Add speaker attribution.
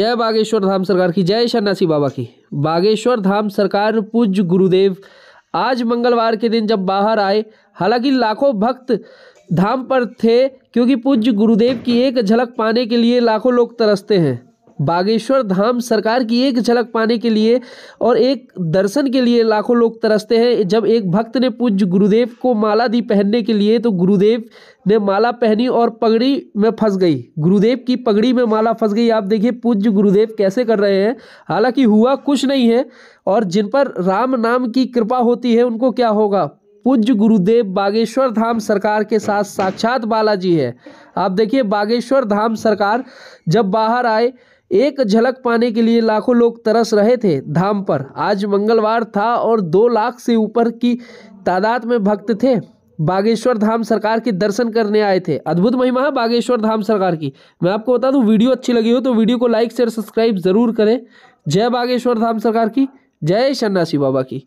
Speaker 1: जय बागेश्वर धाम सरकार की जय शनासी बाबा की बागेश्वर धाम सरकार पूज्य गुरुदेव आज मंगलवार के दिन जब बाहर आए हालांकि लाखों भक्त धाम पर थे क्योंकि पूज्य गुरुदेव की एक झलक पाने के लिए लाखों लोग तरसते हैं बागेश्वर धाम सरकार की एक झलक पाने के लिए और एक दर्शन के लिए लाखों लोग तरसते हैं जब एक भक्त ने पूज्य गुरुदेव को माला दी पहनने के लिए तो गुरुदेव ने माला पहनी और पगड़ी में फंस गई गुरुदेव की पगड़ी में माला फंस गई आप देखिए पूज्य गुरुदेव कैसे कर रहे हैं हालांकि हुआ कुछ नहीं है और जिन पर राम नाम की कृपा होती है उनको क्या होगा पूज्य गुरुदेव बागेश्वर धाम सरकार के साथ साक्षात बालाजी है आप देखिए बागेश्वर धाम सरकार जब बाहर आए एक झलक पाने के लिए लाखों लोग तरस रहे थे धाम पर आज मंगलवार था और दो लाख से ऊपर की तादाद में भक्त थे बागेश्वर धाम सरकार के दर्शन करने आए थे अद्भुत महिमा है बागेश्वर धाम सरकार की मैं आपको बता दूं वीडियो अच्छी लगी हो तो वीडियो को लाइक शेयर सब्सक्राइब जरूर करें जय बागेश्वर धाम सरकार की जय शन्नासी बाबा की